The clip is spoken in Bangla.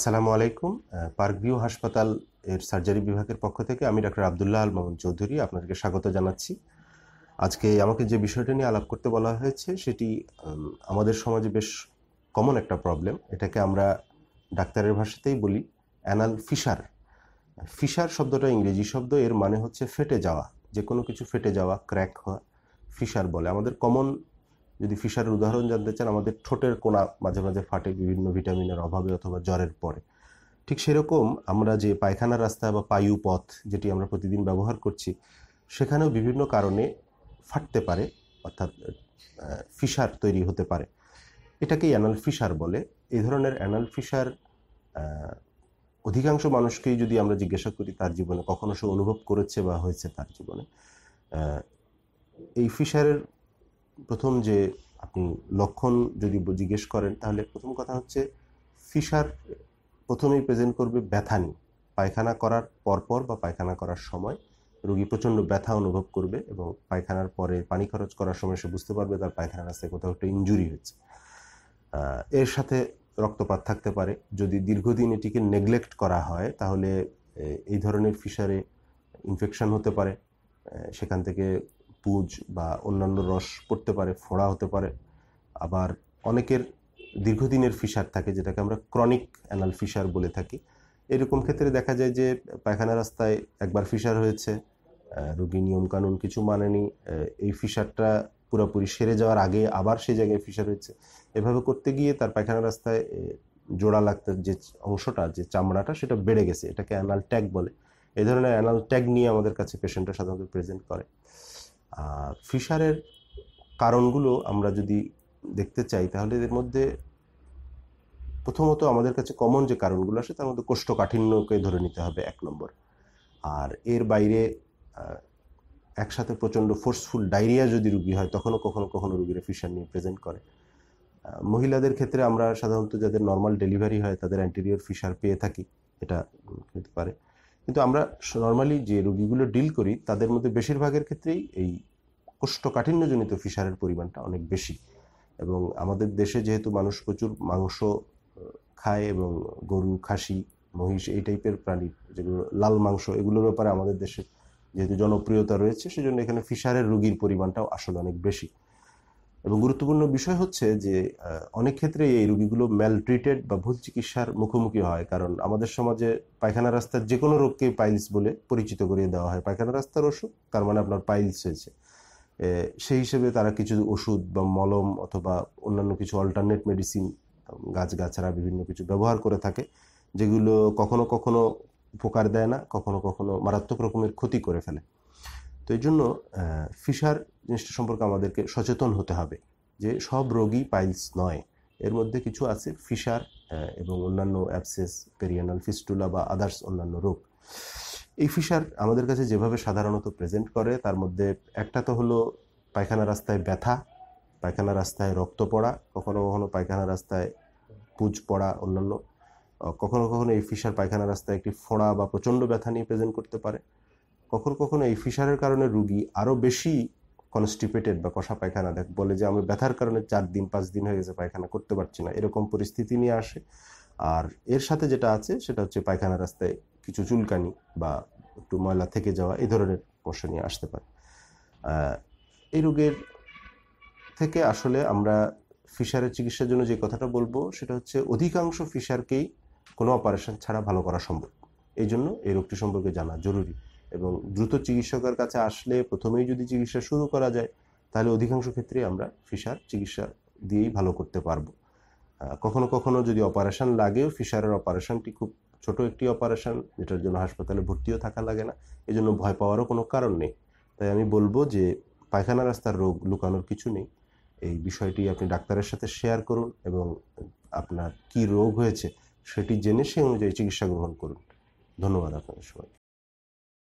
আসসালামু আলাইকুম পার্কভিউ হাসপাতাল এর সার্জারি বিভাগের পক্ষ থেকে আমি ডক্টর আবদুল্লাহ আল মোহাম্মদ চৌধুরী আপনাদেরকে স্বাগত জানাচ্ছি আজকে আমাকে যে বিষয়টা নিয়ে আলাপ করতে বলা হয়েছে সেটি আমাদের সমাজে বেশ কমন একটা প্রবলেম এটাকে আমরা ডাক্তারের ভাষাতেই বলি অ্যানাল ফিশার ফিশার শব্দটা ইংরেজি শব্দ এর মানে হচ্ছে ফেটে যাওয়া যে কোনো কিছু ফেটে যাওয়া ক্র্যাক হওয়া ফিশার বলে আমাদের কমন যদি ফিশারের উদাহরণ জানতে চান আমাদের ঠোঁটের কোনা মাঝে মাঝে ফাটে বিভিন্ন ভিটামিনের অভাবে অথবা জ্বরের পরে ঠিক সেরকম আমরা যে পায়খানার রাস্তা বা পায়ু পথ যেটি আমরা প্রতিদিন ব্যবহার করছি সেখানেও বিভিন্ন কারণে ফাটতে পারে অর্থাৎ ফিশার তৈরি হতে পারে এটাকেই অ্যানাল ফিশার বলে এই ধরনের অ্যানাল ফিশার অধিকাংশ মানুষকেই যদি আমরা জিজ্ঞাসা করি তার জীবনে কখনো সে অনুভব করেছে বা হয়েছে তার জীবনে এই ফিশারের প্রথম যে আপনি লক্ষণ যদি জিজ্ঞেস করেন তাহলে প্রথম কথা হচ্ছে ফিশার প্রথমেই প্রেজেন্ট করবে ব্যথা নিয়ে পায়খানা করার পরপর বা পায়খানা করার সময় রোগী প্রচণ্ড ব্যথা অনুভব করবে এবং পায়খানার পরে পানি খরচ করার সময় সে বুঝতে পারবে তার পায়খানার রাস্তায় কোথাও একটা ইঞ্জুরি হয়েছে এর সাথে রক্তপাত থাকতে পারে যদি দীর্ঘদিন এটিকে নেগলেক্ট করা হয় তাহলে এই ধরনের ফিশারে ইনফেকশন হতে পারে সেখান থেকে পুঁজ বা অন্যান্য রস পড়তে পারে ফোড়া হতে পারে আবার অনেকের দীর্ঘদিনের ফিসার থাকে যেটাকে আমরা ক্রনিক অ্যানাল ফিসার বলে থাকি এরকম ক্ষেত্রে দেখা যায় যে পায়খানা রাস্তায় একবার ফিসার হয়েছে রোগী নিয়মকানুন কিছু মানেনি এই ফিসারটা পুরোপুরি সেরে যাওয়ার আগে আবার সেই জায়গায় ফিসার হয়েছে এভাবে করতে গিয়ে তার পায়খানা রাস্তায় জোড়া লাগতে যে অংশটা যে চামড়াটা সেটা বেড়ে গেছে এটাকে অ্যানাল ট্যাগ বলে এই ধরনের অ্যানাল ট্যাগ নিয়ে আমাদের কাছে পেশেন্টরা সাধারণত প্রেজেন্ট করে ফিশারের কারণগুলো আমরা যদি দেখতে চাই তাহলে এর মধ্যে প্রথমত আমাদের কাছে কমন যে কারণগুলো আসে তার মধ্যে কোষ্ঠকাঠিন্যকে ধরে নিতে হবে এক নম্বর আর এর বাইরে একসাথে প্রচণ্ড ফোর্সফুল ডায়রিয়া যদি রুগী হয় তখনও কখনো কখনো রুগীরা ফিশার নিয়ে প্রেজেন্ট করে মহিলাদের ক্ষেত্রে আমরা সাধারণত যাদের নর্মাল ডেলিভারি হয় তাদের অ্যান্টেরিয়র ফিশার পেয়ে থাকি এটা হতে পারে কিন্তু আমরা নর্মালি যে রুগীগুলো ডিল করি তাদের মধ্যে বেশিরভাগের ক্ষেত্রেই এই কোষ্ঠকাঠিন্যজনিত ফিসারের পরিমাণটা অনেক বেশি এবং আমাদের দেশে যেহেতু মানুষ প্রচুর মাংস খায় এবং গরু খাসি মহিষ এই টাইপের প্রাণী যেগুলো লাল মাংস এগুলোর ব্যাপারে আমাদের দেশে যেহেতু জনপ্রিয়তা রয়েছে সেজন্য এখানে ফিশারের রুগীর পরিমাণটাও আসলে অনেক বেশি এবং গুরুত্বপূর্ণ বিষয় হচ্ছে যে অনেক ক্ষেত্রে এই রুগীগুলো ম্যালট্রিটেড বা ভুল চিকিৎসার মুখোমুখি হয় কারণ আমাদের সমাজে পায়খানা রাস্তার যে কোনো রোগকে পাইলস বলে পরিচিত করিয়ে দেওয়া হয় পায়খানা রাস্তার অসুখ তার মানে আপনার পাইলস হয়েছে সেই হিসেবে তারা কিছু ওষুধ বা মলম অথবা অন্যান্য কিছু অল্টারনেট মেডিসিন গাছগাছরা বিভিন্ন কিছু ব্যবহার করে থাকে যেগুলো কখনো কখনো উপকার দেয় না কখনো কখনো মারাত্মক রকমের ক্ষতি করে ফেলে তো এই জন্য ফিশার জিনিসটা সম্পর্কে আমাদেরকে সচেতন হতে হবে যে সব রোগী পাইলস নয় এর মধ্যে কিছু আছে ফিশার এবং অন্যান্য অ্যাপসেস পেরিয়ানাল ফিস্টুলা বা আদার্স অন্যান্য রোগ এই ফিশার আমাদের কাছে যেভাবে সাধারণত প্রেজেন্ট করে তার মধ্যে একটা তো হলো পায়খানা রাস্তায় ব্যথা পায়খানা রাস্তায় রক্ত পড়া কখনো কখনো পায়খানা রাস্তায় পুজ পড়া অন্যান্য কখনো কখনো এই ফিশার পায়খানা রাস্তায় একটি ফোড়া বা প্রচণ্ড ব্যথা নিয়ে প্রেজেন্ট করতে পারে কখনো কখনো এই ফিশারের কারণে রুগী আরও বেশি কনস্টিপেটেড বা কষা পায়খানা দেখ বলে যে আমি ব্যথার কারণে চার দিন পাঁচ দিন হয়ে গেছে পায়খানা করতে পারছি না এরকম পরিস্থিতি নিয়ে আসে আর এর সাথে যেটা আছে সেটা হচ্ছে পায়খানা রাস্তায় কিছু চুলকানি বা একটু ময়লা থেকে যাওয়া এই ধরনের সমস্যা নিয়ে আসতে পারে এই রোগের থেকে আসলে আমরা ফিশারের চিকিৎসার জন্য যে কথাটা বলবো সেটা হচ্ছে অধিকাংশ ফিশারকেই কোনো অপারেশন ছাড়া ভালো করা সম্ভব এই জন্য এই রোগটি সম্পর্কে জানা জরুরি এবং দ্রুত চিকিৎসকের কাছে আসলে প্রথমেই যদি চিকিৎসা শুরু করা যায় তাহলে অধিকাংশ ক্ষেত্রে আমরা ফিশার চিকিৎসা দিয়েই ভালো করতে পারবো কখনো কখনো যদি অপারেশন লাগেও ফিশারের অপারেশনটি খুব ছোট একটি অপারেশন যেটার জন্য হাসপাতালে ভর্তিও থাকা লাগে না এজন্য ভয় পাওয়ারও কোনো কারণ নেই তাই আমি বলবো যে পায়খানা রাস্তার রোগ লুকানোর কিছু নেই এই বিষয়টি আপনি ডাক্তারের সাথে শেয়ার করুন এবং আপনার কি রোগ হয়েছে সেটি জেনে সে অনুযায়ী চিকিৎসা গ্রহণ করুন ধন্যবাদ আপনাদের সবাইকে